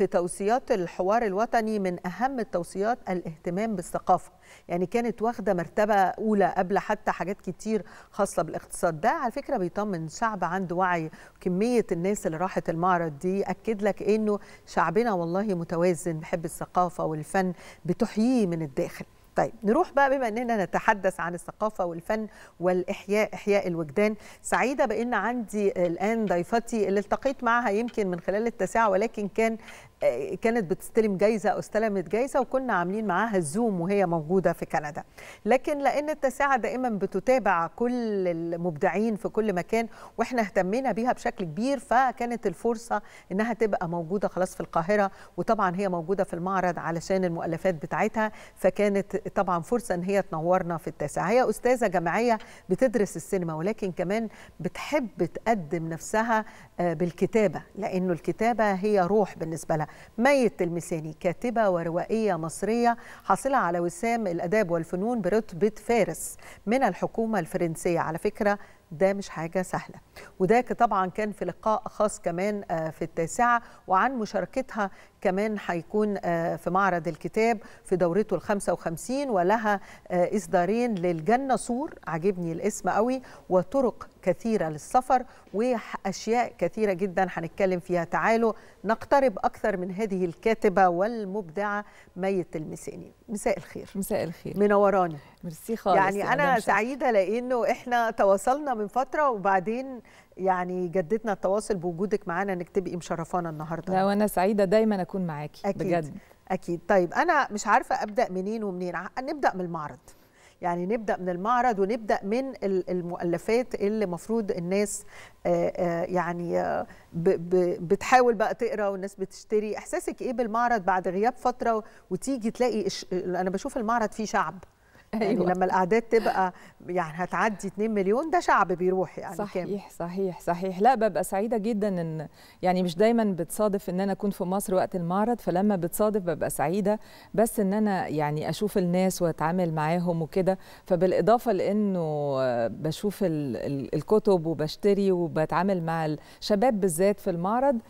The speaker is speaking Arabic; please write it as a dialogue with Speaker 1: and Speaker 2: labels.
Speaker 1: في توصيات الحوار الوطني من أهم التوصيات الاهتمام بالثقافة يعني كانت واخدة مرتبة أولى قبل حتى حاجات كتير خاصة بالاقتصاد ده على فكرة بيطمن شعب عنده وعي كمية الناس اللي راحت المعرض دي أكد لك أنه شعبنا والله متوازن بحب الثقافة والفن بتحييه من الداخل طيب نروح بقى بما اننا نتحدث عن الثقافه والفن والاحياء احياء الوجدان سعيده بان عندي الان ضيفتي اللي التقيت معها يمكن من خلال التسعه ولكن كان آه، كانت بتستلم جايزه او استلمت جايزه وكنا عاملين معاها الزوم وهي موجوده في كندا لكن لان التسعه دائما بتتابع كل المبدعين في كل مكان واحنا اهتمينا بيها بشكل كبير فكانت الفرصه انها تبقى موجوده خلاص في القاهره وطبعا هي موجوده في المعرض علشان المؤلفات بتاعتها فكانت طبعا فرصه ان هي تنورنا في التاسع هي استاذه جامعيه بتدرس السينما ولكن كمان بتحب تقدم نفسها آه، بالكتابه لانه الكتابه هي روح بالنسبه لها ميت التلمساني كاتبه وروائيه مصريه حاصله على وسام الاداب والفنون برتبه فارس من الحكومه الفرنسيه على فكره ده مش حاجة سهلة وده طبعا كان في لقاء خاص كمان آه، في التاسعة وعن مشاركتها كمان هيكون آه، في معرض الكتاب في دورته ال 55 ولها آه، إصدارين للجنة سور عجبني الاسم قوي وطرق كثيرة للسفر وأشياء كثيرة جدا هنتكلم فيها تعالوا نقترب أكثر من هذه الكاتبة والمبدعة مية المسيني مساء الخير مساء الخير منوراني ميرسي خالص يعني أنا سعيدة لأنه إحنا تواصلنا من فترة وبعدين يعني جددنا التواصل بوجودك معانا انك تبقي مشرفانا النهارده لا وانا سعيده دايما اكون معاكي أكيد. بجد اكيد طيب انا مش عارفه ابدا منين ومنين نبدا من المعرض يعني نبدا من المعرض ونبدا من المؤلفات اللي المفروض الناس آه، آه، يعني آه، بتحاول بقى تقرا والناس بتشتري احساسك ايه بالمعرض بعد غياب فتره وتيجي تلاقي انا بشوف المعرض فيه شعب
Speaker 2: يعني أيوة. يعني لما الاعداد تبقى يعني هتعدي 2 مليون ده شعب بيروح يعني صحيح كامل. صحيح صحيح لا ببقى سعيده جدا ان يعني مش دايما بتصادف ان انا اكون في مصر وقت المعرض فلما بتصادف ببقى سعيده بس ان انا يعني اشوف الناس واتعامل معاهم وكده فبالاضافه لانه بشوف الكتب وبشتري وبتعامل مع الشباب بالذات في المعرض